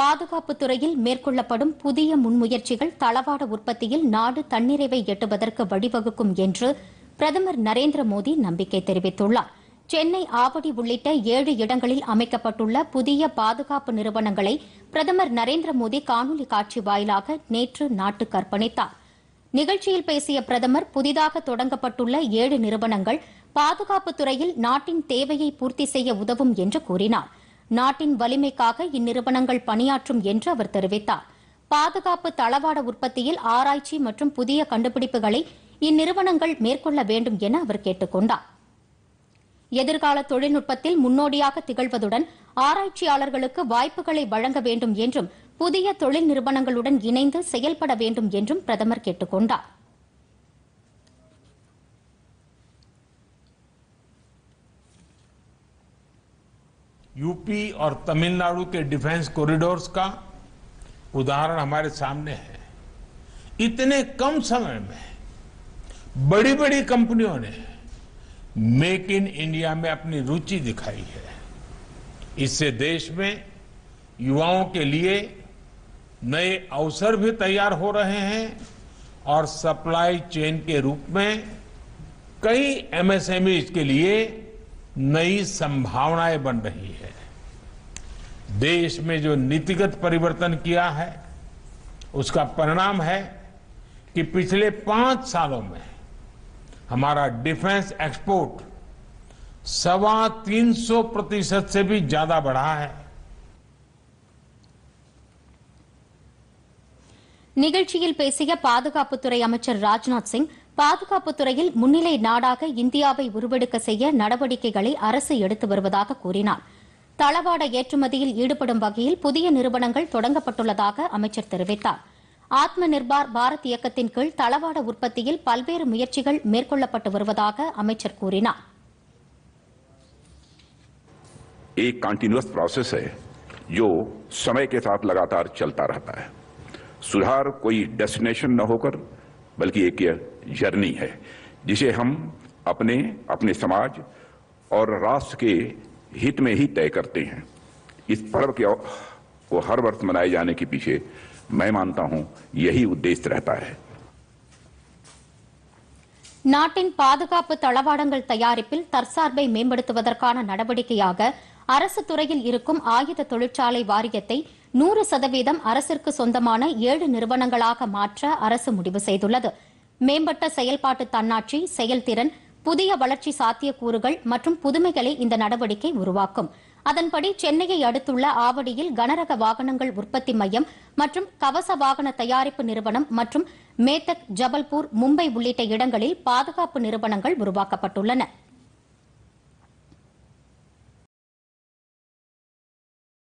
பாதுகாப்பு துறையில் மேற்கொள்ளப்படும் புதிய முன்முயற்சிகள் தளவாட உற்பத்தியில் நாடு தன்னிறைவை எட்டுவதற்கு வழிவகுக்கும் என்று பிரதமர் நரேந்திர மோடி நம்பிக்கை தெரிவித்துள்ளார் சென்னை ஆவடி உள்ளிட்ட ஏழு இடங்களில் அமைக்கப்பட்டுள்ள புதிய பாதுகாப்பு நிறுவனங்களை பிரதமர் நரேந்திர மோடி காணொலி காட்சி வாயிலாக நேற்று நாட்டுக்கு அர்ப்பணித்தார் நிகழ்ச்சியில் பேசிய பிரதமர் புதிதாக தொடங்கப்பட்டுள்ள ஏழு நிறுவனங்கள் பாதுகாப்பு துறையில் நாட்டின் தேவையை பூர்த்தி செய்ய உதவும் என்று கூறினாா் நாட்டின் வலிமைக்காக இந்நிறுவனங்கள் பணியாற்றும் என்று அவர் தெரிவித்தார் பாதுகாப்பு தளவாட உற்பத்தியில் ஆராய்ச்சி மற்றும் புதிய கண்டுபிடிப்புகளை இந்நிறுவனங்கள் மேற்கொள்ள வேண்டும் என அவர் கேட்டுக் கொண்டார் எதிர்கால தொழில்நுட்பத்தில் முன்னோடியாக திகழ்வதுடன் ஆராய்ச்சியாளர்களுக்கு வாய்ப்புகளை வழங்க வேண்டும் என்றும் புதிய தொழில் நிறுவனங்களுடன் இணைந்து செயல்பட வேண்டும் என்றும் பிரதமர் கேட்டுக் கொண்டாா் यूपी और तमिलनाडु के डिफेंस कॉरिडोर्स का उदाहरण हमारे सामने है इतने कम समय में बड़ी बड़ी कंपनियों ने मेक इन इंडिया में अपनी रुचि दिखाई है इससे देश में युवाओं के लिए नए अवसर भी तैयार हो रहे हैं और सप्लाई चेन के रूप में कई एमएसएमई के लिए नई संभावनाएं बन रही है देश में जो नीतिगत परिवर्तन किया है उसका परिणाम है कि पिछले पांच सालों में हमारा डिफेंस एक्सपोर्ट सवा तीन सौ प्रतिशत से भी ज्यादा बढ़ा है நிகழ்ச்சியில் பேசிய பாதுகாப்புத்துறை அமைச்சர் ராஜ்நாத் சிங் பாதுகாப்பு துறையில் முன்னிலை நாடாக இந்தியாவை உருவெடுக்க செய்ய நடவடிக்கைகளை அரசு எடுத்து வருவதாக கூறினார் தளவாட ஏற்றுமதியில் ஈடுபடும் வகையில் புதிய நிறுவனங்கள் தொடங்கப்பட்டுள்ளதாக அமைச்சர் தெரிவித்தார் ஆத்ம நிர்பார் பாரத் இயக்கத்தின் கீழ் தளவாட உற்பத்தியில் பல்வேறு முயற்சிகள் மேற்கொள்ளப்பட்டு வருவதாக அமைச்சர் கூறினார் एक कंटिन्यूअस प्रोसेस है जो समय के साथ लगातार चलता रहता है सुधार कोई डेस्टिनेशन न होकर बल्कि एक जर्नी है जिसे हम अपने अपने समाज और राष्ट्र के हित में ही तय करते हैं इस पर्व के को हर वर्ष मनाए जाने के पीछे मैं मानता हूं यही उद्देश्य रहता है நாட்டின் आयुध நூறு சதவீதம் அரசிற்கு சொந்தமான ஏழு நிறுவனங்களாக மாற்ற அரசு முடிவு செய்துள்ளது மேம்பட்ட செயல்பாட்டு தன்னாட்சி செயல்திறன் புதிய வளர்ச்சி சாத்தியக்கூறுகள் மற்றும் புதுமைகளை இந்த நடவடிக்கை உருவாக்கும் அதன்படி சென்னையை அடுத்துள்ள ஆவடியில் கனரக வாகனங்கள் உற்பத்தி மையம் மற்றும் கவச வாகன தயாரிப்பு நிறுவனம் மற்றும் மேத்தக் ஜபல்பூர் மும்பை உள்ளிட்ட இடங்களில் பாதுகாப்பு நிறுவனங்கள் உருவாக்கப்பட்டுள்ளன